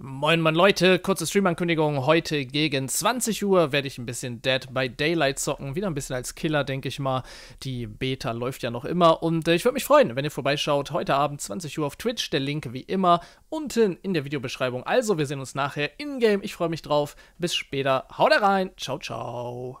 Moin, Mann, Leute, kurze Stream-Ankündigung. Heute gegen 20 Uhr werde ich ein bisschen Dead by Daylight zocken. Wieder ein bisschen als Killer, denke ich mal. Die Beta läuft ja noch immer. Und äh, ich würde mich freuen, wenn ihr vorbeischaut. Heute Abend 20 Uhr auf Twitch. Der Link wie immer unten in der Videobeschreibung. Also, wir sehen uns nachher in-game. Ich freue mich drauf. Bis später. Haut rein. Ciao, ciao.